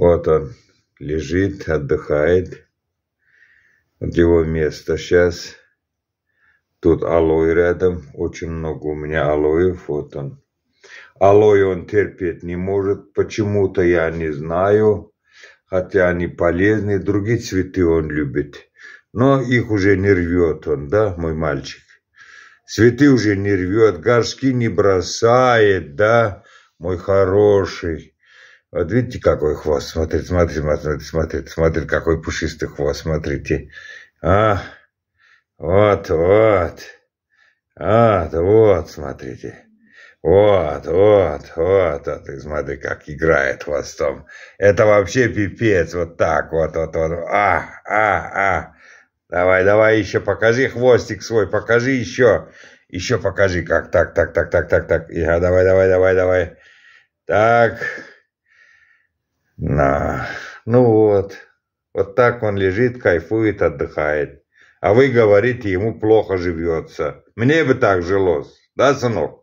Вот он лежит, отдыхает. Вот его место сейчас. Тут алоэ рядом. Очень много у меня алоев. Вот он. Алоэ он терпеть не может. Почему-то я не знаю. Хотя они полезны. Другие цветы он любит. Но их уже не рвет он, да, мой мальчик? Цветы уже не рвет, горшки не бросает, да, мой хороший. Вот видите, какой хвост, смотрите, смотрите, смотрите, смотрите, смотрите, какой пушистый хвост, смотрите. А, вот, вот, а, вот, смотрите. Вот, вот, вот, вот, и смотри, как играет хвостом. Это вообще пипец, вот так, вот, вот, вот, а, а, а. Давай, давай еще, покажи хвостик свой, покажи еще, еще покажи, как, так, так, так, так, так, так, и, а, давай, давай, давай, давай. Так, на. Ну вот. Вот так он лежит, кайфует, отдыхает. А вы говорите, ему плохо живется. Мне бы так жилось. Да, сынок?